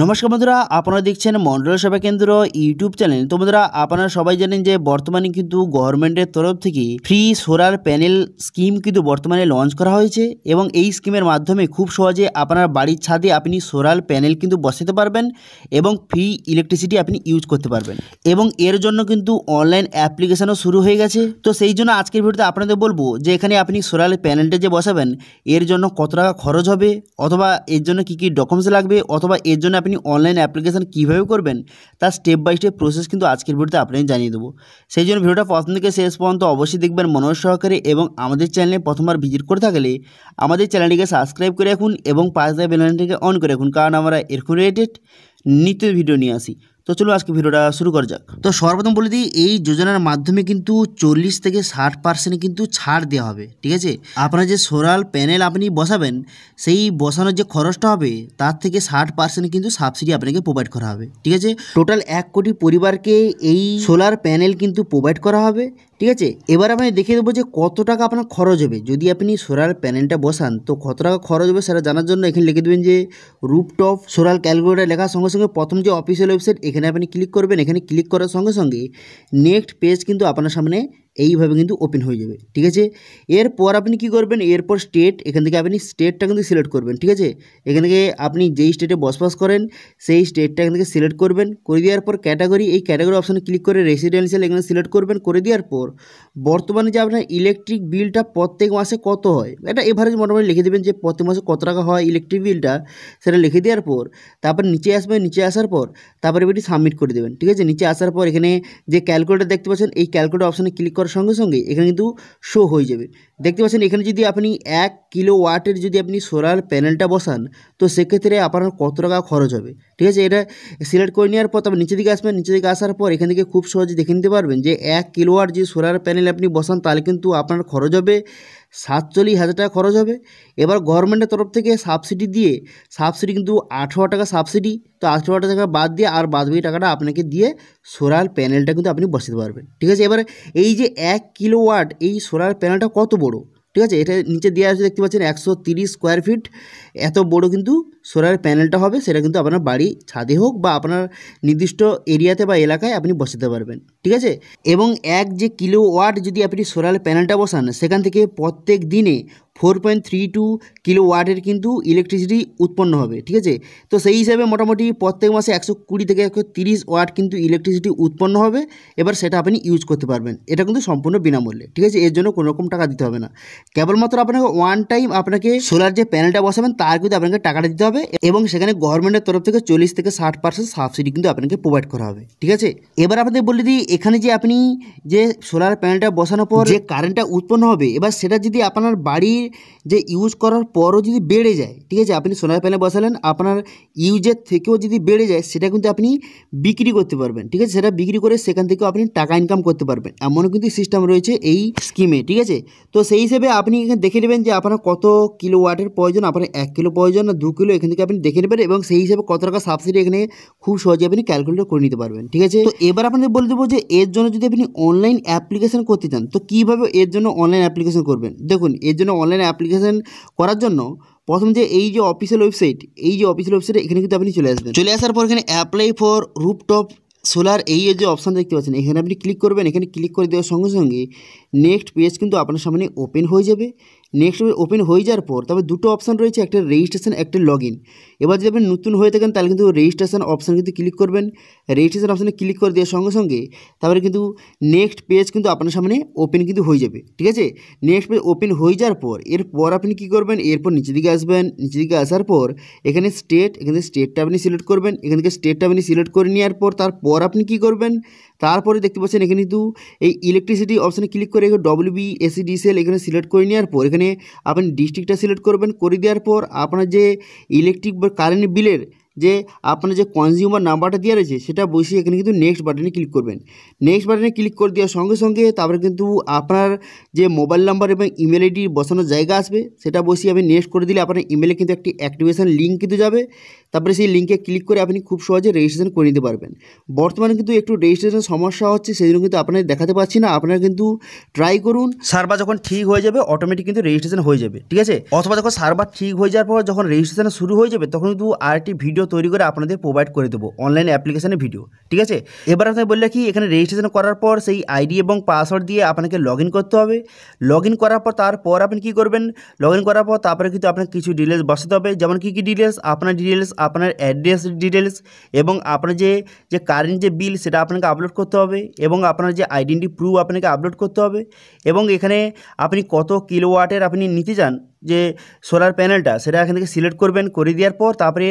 নমস্কার বন্ধুরা আপনারা দেখছেন মন্ডল সেবা কেন্দ্র ইউটিউব চ্যানেল তো বন্ধুরা আপনারা সবাই জানেন যে বর্তমানে কিন্তু গভর্নমেন্টের তরফ থেকে ফ্রি সোলার প্যানেল স্কিম কিন্তু বর্তমানে লঞ্চ করা হয়েছে এবং এই স্কিমের মাধ্যমে খুব সহজে আপনার বাড়ির ছাদে আপনি সোলার প্যানেল কিন্তু বসাতে পারবেন এবং ফ্রি ইলেকট্রিসিটি আপনি ইউজ করতে পারবেন এবং এর জন্য কিন্তু অনলাইন অ্যাপ্লিকেশনও শুরু হয়ে গেছে তো সেই জন্য আজকের ভিডিওতে আপনাদের বলবো যে এখানে আপনি সোলার প্যানেলটা যে বসাবেন এর জন্য কত টাকা খরচ হবে অথবা এর জন্য কি কি ডকুমেন্টস লাগবে অথবা এর জন্য আপনি অনলাইন অ্যাপ্লিকেশান কীভাবে করবেন তার স্টেপ বাই স্টেপ প্রসেস কিন্তু আজকের ভিডিওতে আপনাকে জানিয়ে দেবো সেই জন্য ভিডিওটা প্রথম থেকে শেষ পর্যন্ত অবশ্যই দেখবেন মনোজ সহকারে এবং আমাদের চ্যানেলে প্রথমবার ভিজিট করে থাকলে আমাদের চ্যানেলটিকে সাবস্ক্রাইব করে রাখুন এবং পাঁচ দেওয়া বেলাইনটিকে অন করে রাখুন কারণ আমরা এরকম রিলেটেড নিত্য ভিডিও নিয়ে আসি তো চলো আজকে ভিডিওটা শুরু করা যাক তো সর্বপ্রথম বলে দিই এই যোজনার মাধ্যমে কিন্তু চল্লিশ থেকে ষাট পার্সেন্ট কিন্তু ছাড় দেওয়া হবে ঠিক আছে আপনার যে সোলার প্যানেল আপনি বসাবেন সেই বসানোর যে খরচটা হবে তার থেকে ষাট পার্সেন্ট কিন্তু সাবসিডি আপনাকে প্রোভাইড করা হবে ঠিক আছে টোটাল এক কোটি পরিবারকে এই সোলার প্যানেল কিন্তু প্রোভাইড করা হবে ঠিক আছে এবার আমি দেখিয়ে দেবো যে কত টাকা আপনার খরচ হবে যদি আপনি সোলার প্যানেলটা বসান তো কত টাকা খরচ হবে সেটা জানার জন্য এখানে লিখে দেবেন যে রুপটপ সোলার ক্যালকুলেটার লেখার সঙ্গে সঙ্গে প্রথম যে অফিসিয়াল ওয়েবসাইট এখানে আপনি ক্লিক করবেন এখানে ক্লিক করার সঙ্গে সঙ্গে নেক্সট পেজ কিন্তু আপনার সামনে এইভাবে কিন্তু ওপেন হয়ে যাবে ঠিক আছে এরপর আপনি কি করবেন এরপর স্টেট এখান থেকে আপনি স্টেটটা কিন্তু সিলেক্ট করবেন ঠিক আছে এখান থেকে আপনি যেই স্টেটে বসবাস করেন সেই স্টেটটা এখান থেকে সিলেক্ট করবেন করে দেওয়ার পর ক্যাটাগরি এই ক্যাটাগরি অপশানে ক্লিক করে রেসিডেন্সিয়াল এখানে সিলেক্ট করবেন করে দেওয়ার পর বর্তমানে যে আপনার ইলেকট্রিক বিলটা প্রত্যেক মাসে কত হয় এটা এভারেজ মোটামুটি লিখে দেবেন যে প্রত্যেক মাসে কত টাকা হয় ইলেকট্রিক বিলটা সেটা লিখে দেওয়ার পর তারপর নিচে আসবেন নিচে আসার পর তারপরে এটি সাবমিট করে দেবেন ঠিক আছে নিচে আসার পর এখানে যে ক্যালকুলেটার দেখতে পাচ্ছেন এই ক্যালকুলেটার অপশানে ক্লিক করার সঙ্গে সঙ্গে এখানে কিন্তু শো হয়ে যাবে দেখতে পাচ্ছেন এখানে যদি আপনি এক কিলো ওয়াটের যদি আপনি সোলার প্যানেলটা বসান তো সেক্ষেত্রে আপনার কত টাকা খরচ হবে ঠিক আছে এটা সিলেক্ট করে নেওয়ার পর তবে নিচের দিকে আসবেন নিচের দিকে আসার পর এখান থেকে খুব সহজে দেখে নিতে পারবেন যে এক কিলোয়ার যে সোলার প্যানেল আপনি বসান তাহলে কিন্তু আপনার খরচ হবে সাতচল্লিশ হাজার টাকা খরচ হবে এবার গভর্নমেন্টের তরফ থেকে সাবসিডি দিয়ে সাবসিডি কিন্তু আঠেরো টাকা সাবসিডি তো আঠেরো টাকা বাদ দিয়ে আর বাদ টাকাটা আপনাকে দিয়ে সোলার প্যানেলটা কিন্তু আপনি বসাতে পারবেন ঠিক আছে এবার এই যে এক কিলোওয়াট এই সোলার প্যানেলটা কত বড় ঠিক আছে এটা নিচে দেওয়া আছে দেখতে পাচ্ছেন একশো স্কোয়ার ফিট এত বড় কিন্তু সোলার প্যানেলটা হবে সেটা কিন্তু আপনার বাড়ি ছাদে হোক বা আপনার নির্দিষ্ট এরিয়াতে বা এলাকায় আপনি বসাতে পারবেন ঠিক আছে এবং এক যে কিলো ওয়াট যদি আপনি সোলার প্যানেলটা বসান সেখান থেকে প্রত্যেক দিনে four point three two kilo ওয়াটের কিন্তু ইলেকট্রিসিটি উৎপন্ন হবে ঠিক আছে তো সেই হিসাবে মোটামুটি প্রত্যেক মাসে একশো কুড়ি থেকে একশো তিরিশ ওয়াট কিন্তু ইলেকট্রিসিটি উৎপন্ন হবে এবার সেটা আপনি ইউজ করতে পারবেন এটা কিন্তু সম্পূর্ণ বিনামূল্যে ঠিক আছে এর জন্য কোনো রকম টাকা দিতে হবে না কেবলমাত্র আপনাকে ওয়ান টাইম আপনাকে সোলার যে প্যানেলটা বসাবেন তার কিন্তু আপনাকে টাকাটা দিতে হবে হবে এবং সেখানে গভর্নমেন্টের তরফ থেকে চল্লিশ থেকে ষাট পার্সেন্ট সাবসিডি কিন্তু আপনাকে প্রোভাইড করা হবে ঠিক আছে এবার আপনাদের বলে দিই এখানে যে আপনি যে সোলার প্যানেলটা বসানোর পর যে কারেন্টটা উৎপন্ন হবে এবার সেটা যদি আপনার বাড়ির যে ইউজ করার পরও যদি বেড়ে যায় ঠিক আছে আপনি সোলার প্যানেল বসালেন আপনার ইউজের থেকেও যদি বেড়ে যায় সেটা কিন্তু আপনি বিক্রি করতে পারবেন ঠিক আছে সেটা বিক্রি করে সেখান থেকেও আপনি টাকা ইনকাম করতে পারবেন এমনও কিন্তু সিস্টেম রয়েছে এই স্কিমে ঠিক আছে তো সেই হিসেবে আপনি এখানে দেখে নেবেন যে আপনার কত কিলো ওয়াটের প্রয়োজন আপনার এক কিলো প্রয়োজন না দু কিলো এখান থেকে আপনি দেখে নেবেন এবং সেই হিসাবে কত টাকা সাবসিডি এখানে খুব সহজে আপনি ক্যালকুলেট করে নিতে পারবেন ঠিক আছে তো এবার আপনাদের বলে দেবো যে এর জন্য যদি আপনি অনলাইন অ্যাপ্লিকেশন করতে চান তো কীভাবে এর জন্য অনলাইন অ্যাপ্লিকেশন করবেন দেখুন এর জন্য অনলাইন অ্যাপ্লিকেশন করার জন্য প্রথম যে এই যে অফিসিয়াল ওয়েবসাইট এই যে অফিসিয়াল ওয়েবসাইট এখানে কিন্তু আপনি চলে আসবেন চলে আসার পর এখানে অ্যাপ্লাই ফর রুপটপ সোলার এই যে অপশান দেখতে পাচ্ছেন এখানে আপনি ক্লিক করবেন এখানে ক্লিক করে দেওয়ার সঙ্গে সঙ্গে নেক্সট পেজ কিন্তু আপনার সামনে ওপেন হয়ে যাবে নেক্সট ওপেন হয়ে যাওয়ার পর তবে দুটো অপশান রয়েছে একটা রেজিস্ট্রেশন একটা লগ ইন এবার যদি আপনি নতুন হয়ে থাকেন তাহলে কিন্তু রেজিস্ট্রেশন অপশান কিন্তু ক্লিক করবেন রেজিস্ট্রেশন অপশানে ক্লিক করে দেওয়ার সঙ্গে সঙ্গে তারপরে কিন্তু নেক্সট পেজ কিন্তু আপনার সামনে ওপেন কিন্তু হয়ে যাবে ঠিক আছে নেক্সট পেজ ওপেন হয়ে যাওয়ার পর এরপর আপনি কি করবেন এরপর নিচের দিকে আসবেন নিচের দিকে আসার পর এখানে স্টেট এখানে স্টেটটা আপনি সিলেক্ট করবেন এখান থেকে স্টেটটা আপনি সিলেক্ট করে নেওয়ার পর তারপর আপনি কি করবেন তারপরে দেখতে পাচ্ছেন এখানে কিন্তু এই ইলেকট্রিসিটি অপশানে ক্লিক করে এখানে ডব্লিউ বি এসি ডিসেল এখানে সিলেক্ট করে নেওয়ার পর এখানে আপনি ডিস্ট্রিক্টটা সিলেক্ট করবেন করে দেওয়ার পর আপনার যে ইলেকট্রিক বা কারেন্ট বিলের যে আপনার যে কনজিউমার নাম্বারটা দেওয়া রয়েছে সেটা বসিয়ে এখানে কিন্তু নেক্সট বাটনে ক্লিক করবেন নেক্সট বাটনে ক্লিক করে দেওয়ার সঙ্গে সঙ্গে তারপরে কিন্তু আপনার যে মোবাইল নাম্বার এবং ইমেল আইডি বসানোর জায়গা আসবে সেটা বসিয়ে আপনি নেক্সট করে দিলে আপনার ইমেলে কিন্তু একটি অ্যাক্টিভেশন লিঙ্ক কিন্তু যাবে তারপরে সেই লিঙ্কে ক্লিক করে আপনি খুব সহজে রেজিস্ট্রেশন করে নিতে পারবেন বর্তমানে কিন্তু একটু রেজিস্ট্রেশন সমস্যা হচ্ছে সেই জন্য কিন্তু আপনাদের দেখাতে পারছি না আপনারা কিন্তু ট্রাই করুন সার্ভার যখন ঠিক হয়ে যাবে অটোমেটিক কিন্তু রেজিস্ট্রেশন হয়ে যাবে ঠিক আছে অথবা যখন সার্ভার ঠিক হয়ে যাওয়ার পর যখন রেজিস্ট্রেশন শুরু হয়ে যাবে তখন কিন্তু আরেকটি ভিডিও তৈরি করে আপনাদের প্রোভাইড করে দেবো অনলাইন অ্যাপ্লিকেশনের ভিডিও ঠিক আছে এবার আপনি বললে কি এখানে রেজিস্ট্রেশন করার পর সেই আইডি এবং পাসওয়ার্ড দিয়ে আপনাকে লগ করতে হবে লগ করার পর তারপর আপনি কি করবেন লগ করার পর তারপরে কিন্তু আপনাকে কিছু ডিটেলস বসাতে হবে যেমন কী কী ডিটেলস আপনার ডিটেলস আপনার অ্যাড্রেস ডিটেলস এবং আপনার যে যে কারেন্ট যে বিল সেটা আপনাকে আপলোড করতে হবে এবং আপনার যে আইডেন্টি প্রুফ আপনাকে আপলোড করতে হবে এবং এখানে আপনি কত কিলোওয়াটের আপনি নিতে চান যে সোলার প্যানেলটা সেটা এখান থেকে সিলেক্ট করবেন করে দেওয়ার পর তারপরে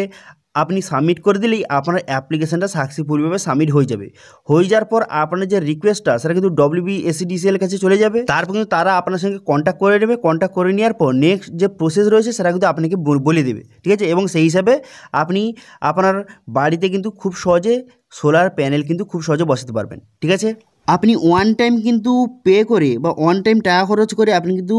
আপনি সাবমিট করে দিলেই আপনার অ্যাপ্লিকেশানটা সাকসেসফুলভাবে সাবমিট হয়ে যাবে হয়ে যাওয়ার পর আপনার যে রিকোয়েস্টটা সেটা কিন্তু ডব্লিউবিএসিডিসিএল কাছে চলে যাবে তারপর কিন্তু তারা আপনার সঙ্গে কন্ট্যাক্ট করে নেবে কন্ট্যাক্ট করে নেওয়ার পর নেক্সট যে প্রসেস রয়েছে সেটা কিন্তু আপনাকে বলে দেবে ঠিক আছে এবং সেই হিসাবে আপনি আপনার বাড়িতে কিন্তু খুব সহজে সোলার প্যানেল কিন্তু খুব সহজে বসাতে পারবেন ঠিক আছে আপনি ওয়ান টাইম কিন্তু পে করে বা ওয়ান টাইম টাকা খরচ করে আপনি কিন্তু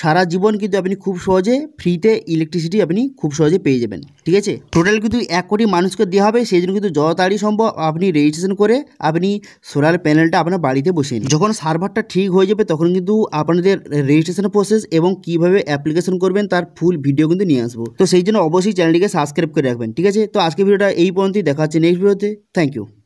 সারা জীবন কিন্তু আপনি খুব সহজে ফ্রিতে ইলেকট্রিসিটি আপনি খুব সহজে পেয়ে যাবেন ঠিক আছে টোটাল কিন্তু এক কোটি মানুষকে দেওয়া হবে সেই জন্য কিন্তু যত তাড়াতাড়ি সম্ভব আপনি রেজিস্ট্রেশন করে আপনি সোলার প্যানেলটা আপনার বাড়িতে বসে নিন যখন সার্ভারটা ঠিক হয়ে যাবে তখন কিন্তু আপনাদের রেজিস্ট্রেশন প্রসেস এবং কিভাবে অ্যাপ্লিকেশন করবেন তার ফুল ভিডিও কিন্তু নিয়ে আসবো তো সেই জন্য অবশ্যই চ্যানেলটিকে সাবস্ক্রাইব করে রাখবেন ঠিক আছে তো আজকে ভিডিওটা এই পর্যন্তই দেখা হচ্ছে নেক্সট ভিডিওতে থ্যাংক ইউ